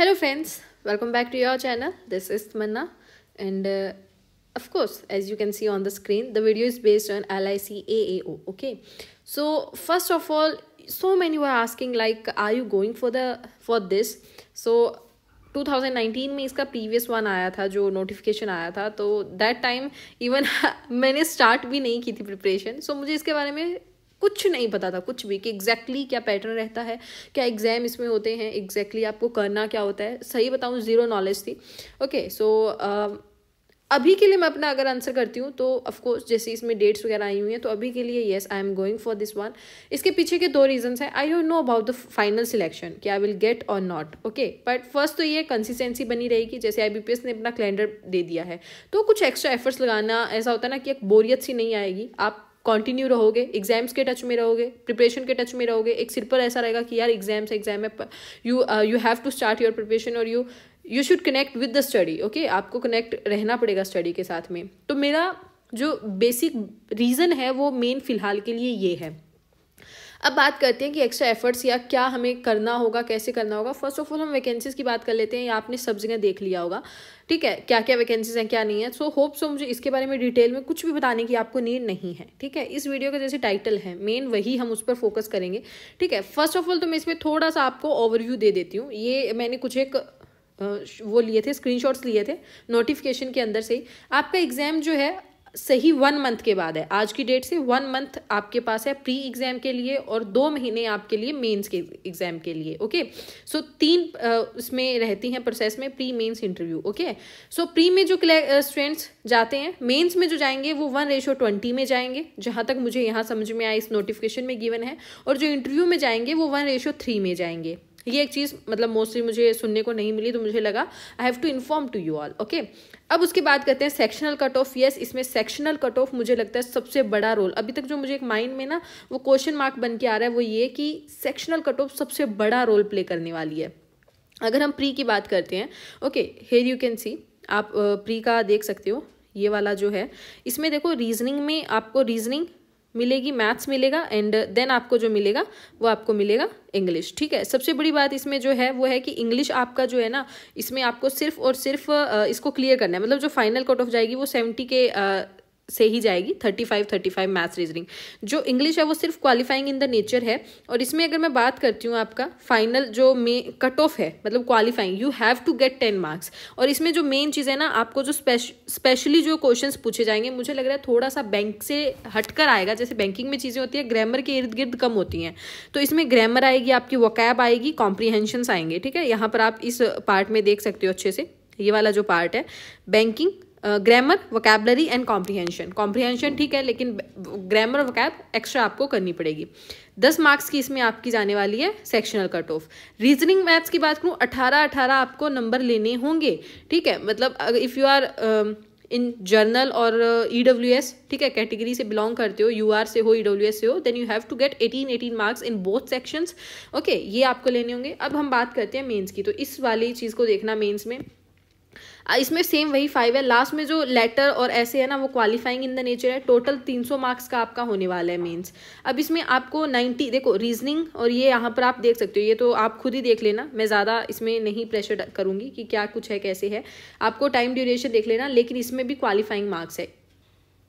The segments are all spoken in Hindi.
hello friends welcome back to your channel this is Manna and of course as you can see on the screen the video is based on L I C okay so first of all so many are asking like are you going for the for this so two thousand 2019 में इसका प्रीवियस वन आया था जो नोटिफिकेशन आया था तो दैट टाइम इवन मैंने स्टार्ट भी नहीं की थी प्रिपरेशन सो so, मुझे इसके बारे में कुछ नहीं पता था कुछ भी कि एग्जैक्टली exactly क्या पैटर्न रहता है क्या एग्ज़ाम इसमें होते हैं एग्जैक्टली exactly आपको करना क्या होता है सही बताऊँ ज़ीरो नॉलेज थी ओके सो um, अभी के लिए मैं अपना अगर आंसर करती हूँ तो ऑफकोर्स जैसे इसमें डेट्स वगैरह आई हुई हैं तो अभी के लिए yes I am going for this one इसके पीछे के दो रीजन्स हैं I don't know about the final selection कि आई विल गेट और नॉट ओके बट फर्स्ट तो ये कंसिस्टेंसी बनी रहेगी जैसे आई बी ने अपना कैलेंडर दे दिया है तो कुछ एक्स्ट्रा एफर्ट्स लगाना ऐसा होता है ना कि एक बोरियत सी नहीं आएगी आप कंटिन्यू रहोगे एग्जाम्स के टच में रहोगे प्रिपरेशन के टच में रहोगे एक सिर पर ऐसा रहेगा कि यार एग्जाम्स एग्जाम है you you have to start your preparation और you you should connect with the study okay आपको कनेक्ट रहना पड़ेगा स्टडी के साथ में तो मेरा जो बेसिक रीज़न है वो मेन फ़िलहाल के लिए ये है अब बात करते हैं कि एक्स्ट्रा एफर्ट्स या क्या हमें करना होगा कैसे करना होगा फर्स्ट ऑफ ऑल हम वैकेंसीज़ की बात कर लेते हैं या आपने सब जगह देख लिया होगा ठीक है क्या क्या वैकेंसीज हैं क्या नहीं है सो होप सो मुझे इसके बारे में डिटेल में कुछ भी बताने की आपको नीड नहीं है ठीक है इस वीडियो का जैसे टाइटल है मेन वही हम उस पर फोकस करेंगे ठीक है फर्स्ट ऑफ ऑल तो मैं इसमें थोड़ा सा आपको ओवरव्यू दे देती हूँ ये मैंने कुछ एक वो लिए थे स्क्रीनशॉट्स लिए थे नोटिफिकेशन के अंदर से ही आपका एग्ज़ाम जो है सही वन मंथ के बाद है आज की डेट से वन मंथ आपके पास है प्री एग्ज़ाम के लिए और दो महीने आपके लिए मेंस के एग्ज़ाम के लिए ओके सो so, तीन उसमें रहती हैं प्रोसेस में pre mains interview okay so pre में जो स्टूडेंट्स जाते हैं मेंस में जो जाएंगे वो वन रेशो ट्वेंटी में जाएंगे जहाँ तक मुझे यहाँ समझ में आया इस नोटिफिकेशन में गिवन है और जो इंटरव्यू में जाएंगे वो वन रेशो थ्री में जाएंगे ये एक चीज़ मतलब मोस्टली मुझे सुनने को नहीं मिली तो मुझे लगा I have to inform to you all okay अब उसकी बात करते हैं सेक्शनल कट ऑफ यस इसमें सेक्शनल कट ऑफ मुझे लगता है सबसे बड़ा रोल अभी तक जो मुझे एक माइंड में ना वो क्वेश्चन मार्क बन के आ रहा है वो ये कि सेक्शनल कट ऑफ सबसे बड़ा रोल प्ले करने वाली है अगर हम प्री की बात करते हैं okay here you can see आप प्री का देख सकते हो ये वाला जो है इसमें देखो रीजनिंग में आपको रीजनिंग मिलेगी मैथ्स मिलेगा एंड देन आपको जो मिलेगा वो आपको मिलेगा इंग्लिश ठीक है सबसे बड़ी बात इसमें जो है वो है कि इंग्लिश आपका जो है ना इसमें आपको सिर्फ और सिर्फ इसको क्लियर करना है मतलब जो फाइनल कट ऑफ जाएगी वो सेवेंटी के से ही जाएगी thirty five thirty five maths reasoning जो इंग्लिश है वो सिर्फ क्वालिफाइंग इन द नेचर है और इसमें अगर मैं बात करती हूँ आपका फाइनल जो मे कट ऑफ है मतलब qualifying you have to get ten marks और इसमें जो मेन चीज़ है ना आपको जो स्पेशली जो क्वेश्चन पूछे जाएंगे मुझे लग रहा है थोड़ा सा बैंक से हटकर आएगा जैसे बैंकिंग में चीज़ें होती है ग्रामर के इर्द गिर्द कम होती हैं तो इसमें ग्रामर आएगी आपकी वकैब आएगी कॉम्प्रीहेंशंस आएंगे ठीक है यहाँ पर आप इस पार्ट में देख सकते हो अच्छे से ये वाला जो पार्ट है banking grammar vocabulary and comprehension comprehension ठीक है लेकिन ग्रामर वोकैब एक्स्ट्रा आपको करनी पड़ेगी दस मार्क्स की इसमें आपकी जाने वाली है sectional cut off reasoning maths की बात करूँ अठारह अठारह आपको नंबर लेने होंगे ठीक है मतलब if you are in general और ई डब्ल्यू एस ठीक है कैटेगरी से बिलोंग करते हो यू आर से हो ई डब्ल्यू एस से हो then you have to get eighteen eighteen marks in both sections okay ये आपको लेने होंगे अब हम बात करते हैं मेंस की तो इस वाली चीज़ को देखना मेंस में इसमें सेम वही फाइव है लास्ट में जो लेटर और ऐसे है ना वो क्वालिफाइंग इन द नेचर है टोटल तीन सौ मार्क्स का आपका होने वाला है मेंस अब इसमें आपको नाइन्टी देखो रीजनिंग और ये यहाँ पर आप देख सकते हो ये तो आप खुद ही देख लेना मैं ज़्यादा इसमें नहीं प्रेशर करूँगी कि क्या कुछ है कैसे है आपको टाइम ड्यूरेशन देख लेना लेकिन इसमें भी क्वालिफाइंग मार्क्स है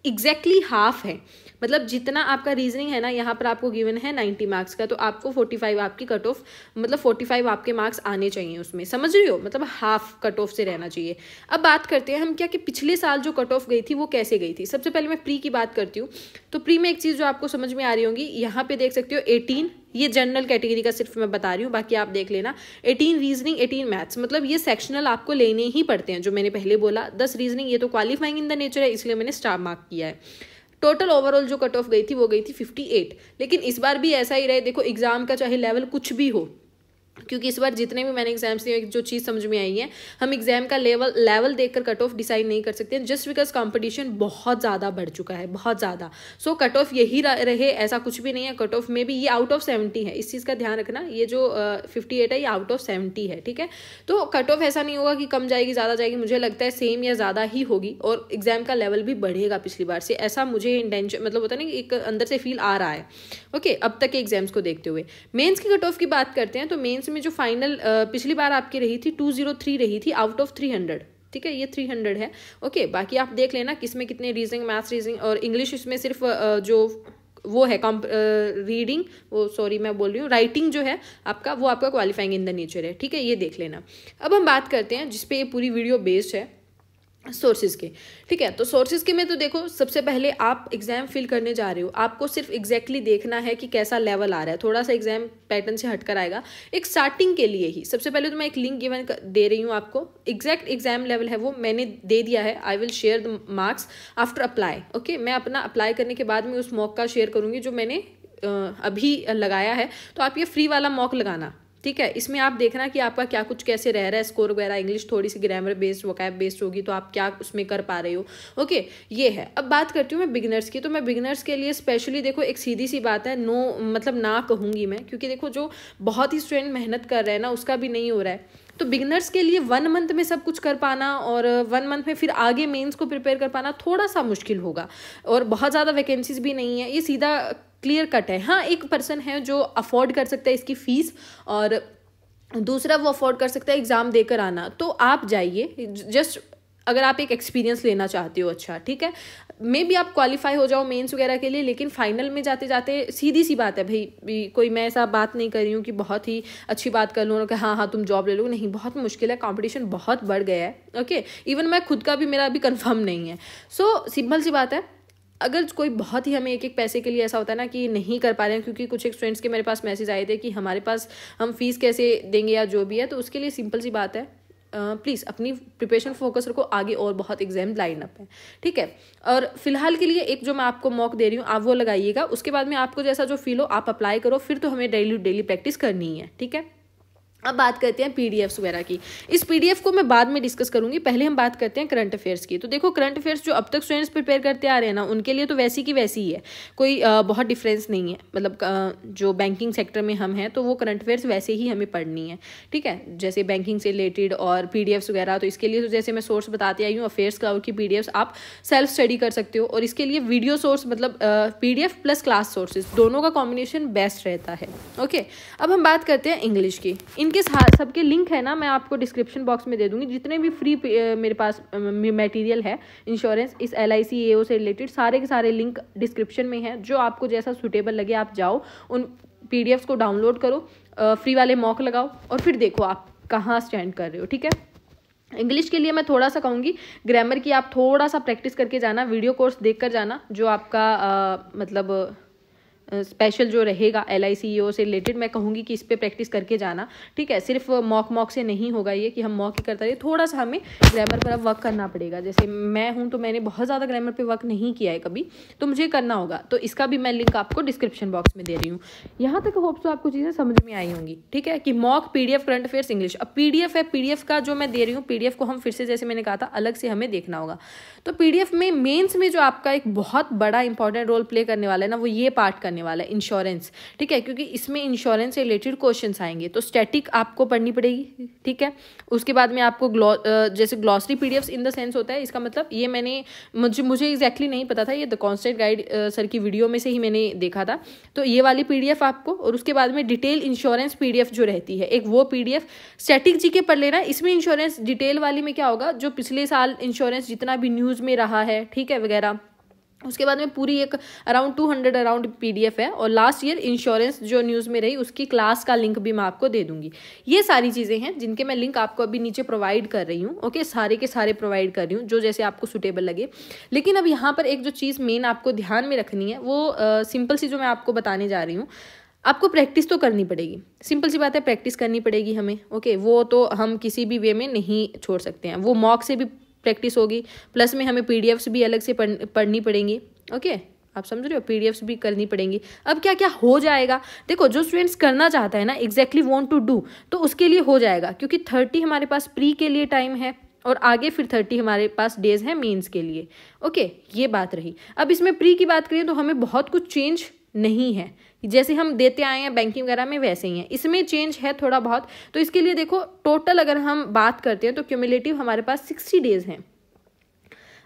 एग्जैक्टली exactly हाफ है मतलब जितना आपका रीजनिंग है ना यहाँ पर आपको गिवन है नाइन्टी मार्क्स का तो आपको फोर्टी फाइव आपकी कट ऑफ मतलब फोर्टी फाइव आपके मार्क्स आने चाहिए उसमें समझ रही हो मतलब हाफ कट ऑफ से रहना चाहिए अब बात करते हैं हम क्या कि पिछले साल जो कट ऑफ गई थी वो कैसे गई थी सबसे पहले मैं प्री की बात करती हूँ तो प्री में एक चीज़ जो आपको समझ में आ रही होगी यहाँ पर देख सकते हो एटीन ये जनरल कैटेगरी का सिर्फ मैं बता रही हूँ बाकी आप देख लेना एटीन रीजनिंग एटीन मैथ्स मतलब ये सेक्शनल आपको लेने ही पड़ते हैं जो मैंने पहले बोला दस रीजनिंग ये तो क्वालिफाइंग इन द नेचर है इसलिए मैंने स्टार मार्क किया है टोटल ओवरऑल जो कट ऑफ गई थी वो गई थी 58 लेकिन इस बार भी ऐसा ही रहे देखो एग्जाम का चाहे लेवल कुछ भी हो क्योंकि इस बार जितने भी मैंने एग्जाम्स दिए जो चीज़ समझ में आई है हम एग्जाम का लेवल लेवल देखकर कट ऑफ डिसाइड नहीं कर सकते जस्ट बिकॉज कंपटीशन बहुत ज़्यादा बढ़ चुका है बहुत ज़्यादा सो कट ऑफ यही रहे ऐसा कुछ भी नहीं है कट ऑफ में भी ये आउट ऑफ सेवेंटी है इस चीज़ का ध्यान रखना ये जो फिफ्टी uh, एट है ये आउट ऑफ सेवेंटी है ठीक है तो कट ऑफ ऐसा नहीं होगा कि कम जाएगी ज़्यादा जाएगी मुझे लगता है सेम या ज़्यादा ही होगी और एग्जाम का लेवल भी बढ़ेगा पिछली बार से ऐसा मुझे इंटेंशन मतलब होता है ना एक अंदर से फील आ रहा है ओके okay, अब तक के एग्जाम्स को देखते हुए मेन्स की कट ऑफ की बात करते हैं तो मेन्स मेंस में जो फाइनल पिछली बार आपकी रही थी टू जीरो थ्री रही थी आउट ऑफ थ्री हंड्रेड ठीक है ये थ्री हंड्रेड है ओके बाकी आप देख लेना किसमें कितने रीजनिंग मैथ्स रीजनिंग और इंग्लिश इसमें सिर्फ जो वो है कॉम्प रीडिंग वो सॉरी मैं बोल रही हूँ राइटिंग जो है आपका वो आपका क्वालिफाइंग इन द नेचर है ठीक है ये देख लेना अब हम बात करते हैं जिसपे ये पूरी वीडियो बेस्ड है सोर्सेज के ठीक है तो सोर्सेज के में तो देखो सबसे पहले आप एग्ज़ाम फिल करने जा रहे हो आपको सिर्फ एग्जैक्टली exactly देखना है कि कैसा लेवल आ रहा है थोड़ा सा एग्जाम पैटर्न से हटकर आएगा एक स्टार्टिंग के लिए ही सबसे पहले तो मैं एक लिंक गिवन दे रही हूँ आपको एग्जैक्ट एग्जाम लेवल है वो मैंने दे दिया है I will share the marks after apply okay मैं अपना अप्लाई करने के बाद में उस मॉक का शेयर करूँगी जो मैंने अभी लगाया है तो आप ये फ्री वाला मॉक लगाना ठीक है इसमें आप देखना कि आपका क्या कुछ कैसे रह रहा है स्कोर वगैरह इंग्लिश थोड़ी सी ग्रामर बेस्ड वकैब बेस्ड होगी तो आप क्या उसमें कर पा रहे हो ओके ये है अब बात करती हूँ मैं बिगनर्स की तो मैं बिगनर्स के लिए स्पेशली देखो एक सीधी सी बात है नो मतलब ना कहूँगी मैं क्योंकि देखो जो बहुत ही स्टूडेंट मेहनत कर रहे हैं ना उसका भी नहीं हो रहा है तो बिगनर्स के लिए वन मंथ में सब कुछ कर पाना और वन uh, मंथ में फिर आगे मेंस को प्रिपेयर कर पाना थोड़ा सा मुश्किल होगा और बहुत ज़्यादा वैकेंसीज भी नहीं है ये सीधा क्लियर कट है हाँ एक पर्सन है जो अफोर्ड कर सकता है इसकी फ़ीस और दूसरा वो अफोर्ड कर सकता है एग्ज़ाम देकर आना तो आप जाइए जस्ट अगर आप एक एक्सपीरियंस लेना चाहते हो अच्छा ठीक है मे भी आप क्वालिफाई हो जाओ मेंस वगैरह के लिए लेकिन फाइनल में जाते जाते सीधी सी बात है भाई कोई मैं ऐसा बात नहीं कर रही हूँ कि बहुत ही अच्छी बात कर लूँ और हाँ हाँ तुम जॉब ले लो नहीं बहुत मुश्किल है कॉम्पिटिशन बहुत बढ़ गया है ओके इवन मैं खुद का भी मेरा अभी कन्फर्म नहीं है सो so, सिंपल सी बात है अगर कोई बहुत ही हमें एक एक पैसे के लिए ऐसा होता है ना कि नहीं कर पा रहे हैं क्योंकि कुछ एक स्टूडेंट्स के मेरे पास मैसेज आए थे कि हमारे पास हम फीस कैसे देंगे या जो भी है तो उसके लिए सिंपल सी बात है प्लीज़ अपनी प्रिपरेशन फोकस रखो आगे और बहुत एग्जाम लाइन अप है ठीक है और फिलहाल के लिए एक जो मैं आपको मॉक दे रही हूँ आप वो लगाइएगा उसके बाद में आपको जैसा जो फील हो आप अप्लाई करो फिर तो हमें डेली डेली प्रैक्टिस करनी है ठीक है अब बात करते हैं पीडीएफ्स वगैरह की इस पीडीएफ को मैं बाद में डिस्कस करूंगी पहले हम बात करते हैं करंट अफेयर्स की तो देखो करंट अफेयर्स जो अब तक स्टूडेंट्स प्रिपेयर करते आ रहे हैं ना उनके लिए तो वैसी की वैसी ही है कोई आ, बहुत डिफरेंस नहीं है मतलब जो बैंकिंग सेक्टर में हम हैं तो वो करंट अफेयर्स वैसे ही हमें पढ़नी है ठीक है जैसे बैंकिंग से रिलेटेड और पी वगैरह तो इसके लिए तो जैसे मैं सोर्स बताती आई हूँ अफेयर्स क्लाउड की पी आप सेल्फ स्टडी कर सकते हो और इसके लिए वीडियो सोर्स मतलब पी प्लस क्लास सोर्सेज दोनों का कॉम्बिनेशन बेस्ट रहता है ओके अब हम बात करते हैं इंग्लिश की इन इनके सबके लिंक है ना मैं आपको डिस्क्रिप्शन बॉक्स में दे दूंगी जितने भी फ्री मेरे पास मटेरियल है इंश्योरेंस इस एल आई से रिलेटेड सारे के सारे लिंक डिस्क्रिप्शन में है जो आपको जैसा सुटेबल लगे आप जाओ उन पी को डाउनलोड करो फ्री वाले मॉक लगाओ और फिर देखो आप कहाँ स्टैंड कर रहे हो ठीक है इंग्लिश के लिए मैं थोड़ा सा कहूँगी ग्रामर की आप थोड़ा सा प्रैक्टिस करके जाना वीडियो कोर्स देख कर जाना जो आपका आ, मतलब स्पेशल जो रहेगा एल आई सी ओ से रिलेटेड मैं कहूँगी कि इस पर प्रैक्टिस करके जाना ठीक है सिर्फ मॉक मॉक से नहीं होगा ये कि हम मॉक ही करता रहे थोड़ा सा हमें ग्रामर पर अब वर्क करना पड़ेगा जैसे मैं हूँ तो मैंने बहुत ज़्यादा ग्रामर पर वर्क नहीं किया है कभी तो मुझे करना होगा तो इसका भी मैं लिंक आपको डिस्क्रिप्शन बॉक्स में दे रही हूँ यहाँ तक होप्स तो आपको चीज़ें समझ में आई होंगी ठीक है कि mock P current affairs English अब पी है पी का जो मैं दे रही हूँ पी को हम फिर से जैसे मैंने कहा था अलग से हमें देखना होगा तो पी में मेन्स में जो आपका एक बहुत बड़ा इंपॉर्टेंट रोल प्ले करने वाला है ना वो ये पार्ट करने आने वाला है इंश्योरेंस ठीक है क्योंकि इसमें इंश्योरेंस रिलेटेड क्वेश्चन आएंगे तो स्टैटिक आपको पढ़नी पड़ेगी ठीक है उसके बाद में आपको ग्लॉ जैसे glossary P in the sense होता है इसका मतलब ये मैंने मुझे मुझे एग्जैक्टली नहीं पता था ये द कॉन्स्टेंट गाइड सर की वीडियो में से ही मैंने देखा था तो ये वाली पी आपको और उसके बाद में डिटेल इंश्योरेंस पी जो रहती है एक वो पी स्टैटिक जी के पढ़ लेना इसमें इंश्योरेंस डिटेल वाली में क्या होगा जो पिछले साल इंश्योरेंस जितना भी न्यूज़ में रहा है ठीक है वगैरह उसके बाद में पूरी एक around two hundred around PDF है और लास्ट ईयर इंश्योरेंस जो न्यूज़ में रही उसकी क्लास का लिंक भी मैं आपको दे दूंगी ये सारी चीज़ें हैं जिनके मैं लिंक आपको अभी नीचे प्रोवाइड कर रही हूँ ओके सारे के सारे प्रोवाइड कर रही हूँ जो जैसे आपको सुटेबल लगे लेकिन अब यहाँ पर एक जो चीज़ मेन आपको ध्यान में रखनी है वो सिंपल सी जो मैं आपको बताने जा रही हूँ आपको प्रैक्टिस तो करनी पड़ेगी सिंपल सी बात है प्रैक्टिस करनी पड़ेगी हमें ओके वो तो हम किसी भी वे में नहीं छोड़ सकते हैं वो मॉक से भी प्रैक्टिस होगी प्लस में हमें पी भी अलग से पढ़, पढ़नी पड़ेंगी ओके आप समझ रहे हो पी भी करनी पड़ेंगी अब क्या क्या हो जाएगा देखो जो स्टूडेंट्स करना चाहता है ना एग्जैक्टली वॉन्ट टू डू तो उसके लिए हो जाएगा क्योंकि थर्टी हमारे पास प्री के लिए टाइम है और आगे फिर थर्टी हमारे पास डेज है मेंस के लिए ओके ये बात रही अब इसमें प्री की बात करें तो हमें बहुत कुछ चेंज नहीं है जैसे हम देते आए हैं बैंकिंग वगैरह में वैसे ही है इसमें चेंज है थोड़ा बहुत तो इसके लिए देखो टोटल अगर हम बात करते हैं तो क्यूमुलेटिव हमारे पास सिक्सटी डेज हैं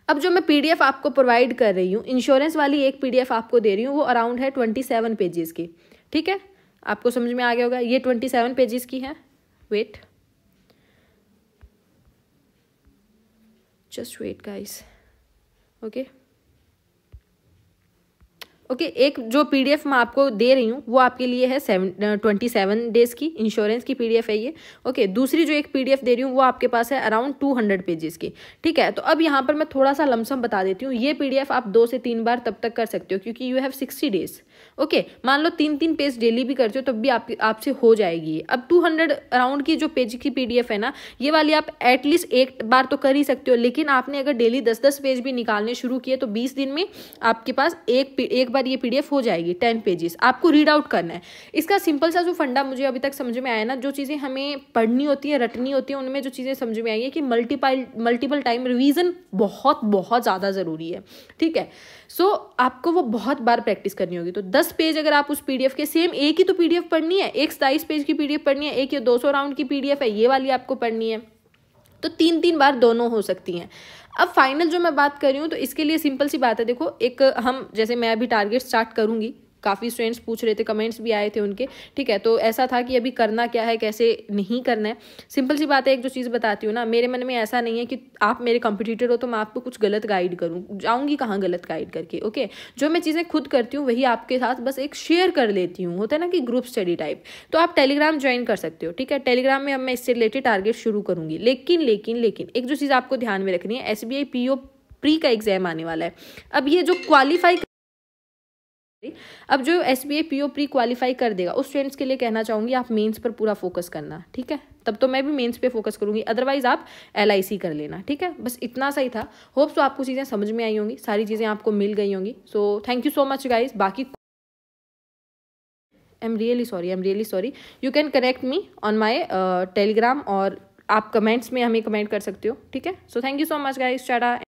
अब जो मैं पीडीएफ आपको प्रोवाइड कर रही हूँ इंश्योरेंस वाली एक पीडीएफ आपको दे रही हूँ वो अराउंड है ट्वेंटी सेवन पेजेस की ठीक है आपको समझ में आ गया होगा ये ट्वेंटी सेवन पेजेस की है wait just wait guys okay okay okay, एक जो पीडीएफ मैं आपको दे रही हूँ वो आपके लिए है सेवन ट्वेंटी सेवन डेज़ की इंश्योरेंस की पीडीएफ है ये ओके okay, दूसरी जो एक पीडीएफ दे रही हूँ वो आपके पास है अराउंड टू हंड्रेड पेजेस की ठीक है तो अब यहाँ पर मैं थोड़ा सा लमसम बता देती हूँ ये पीडीएफ आप दो से तीन बार तब तक कर सकते हो क्योंकि you have sixty days okay मान लो तीन तीन पेज डेली भी करते हो तब भी आप आपसे हो जाएगी अब टू हंड्रेड अराउंड की जो पेज की पी है ना ये वाली आप एटलीस्ट एक बार तो कर ही सकते हो लेकिन आपने अगर डेली दस दस पेज भी निकालने शुरू किए तो बीस दिन में आपके पास एक बार ये पीडीएफ हो जाएगी टेन पेजेस आपको रीड आउट करना है इसका सिंपल सा जो फंडा मुझे अभी तक समझ में आया ना जो चीज़ें हमें पढ़नी होती है रटनी होती है उनमें जो चीज़ें समझ में आई है कि मल्टीपाइल मल्टीपल टाइम रिविज़न बहुत बहुत ज़्यादा ज़रूरी है ठीक है सो so, आपको वो बहुत बार प्रैक्टिस करनी होगी तो दस पेज अगर आप उस पीडीएफ के सेम एक ही तो पीडीएफ पढ़नी है एक सताईस पेज की पीडीएफ पढ़नी है एक या दो सौ राउंड की पीडीएफ है ये वाली आपको पढ़नी है तो तीन तीन बार दोनों हो सकती हैं अब फाइनल जो मैं बात कर रही हूँ तो इसके लिए सिंपल सी बात है देखो एक हम जैसे मैं अभी टारगेट स्टार्ट करूँगी काफ़ी स्टूडेंट्स पूछ रहे थे कमेंट्स भी आए थे उनके ठीक है तो ऐसा था कि अभी करना क्या है कैसे नहीं करना है सिंपल सी बात है एक जो चीज़ बताती हूँ ना मेरे मन में ऐसा नहीं है कि आप मेरे कंपिटिटर हो तो मैं आपको कुछ गलत गाइड करूँ जाऊँगी कहाँ गलत गाइड करके ओके जो मैं चीज़ें खुद करती हूँ वही आपके साथ बस एक शेयर कर लेती हूँ होता है ना कि ग्रुप स्टडी टाइप तो आप टेलीग्राम ज्वाइन कर सकते हो ठीक है टेलीग्राम में अब मैं इससे रिलेटेड टारगेट शुरू करूँगी लेकिन लेकिन लेकिन एक जो चीज़ आपको ध्यान में रखनी है S B I P O pre का एग्जाम आने वाला है अब ये जो क्वालिफाई अब जो S B A P O pre qualify कर देगा उस स्टूडेंट्स के लिए कहना चाहूँगी आप मेंस पर पूरा फोकस करना ठीक है तब तो मैं भी मेंस पे फोकस करूँगी अदरवाइज आप एल कर लेना ठीक है बस इतना सही था होप सो आपको चीज़ें समझ में आई होंगी सारी चीज़ें आपको मिल गई होंगी so thank you so much guys बाकी I am really sorry I am really sorry you can connect me on my telegram और आप कमेंट्स में हमें कमेंट कर सकते हो ठीक है so thank you so much guys चाडा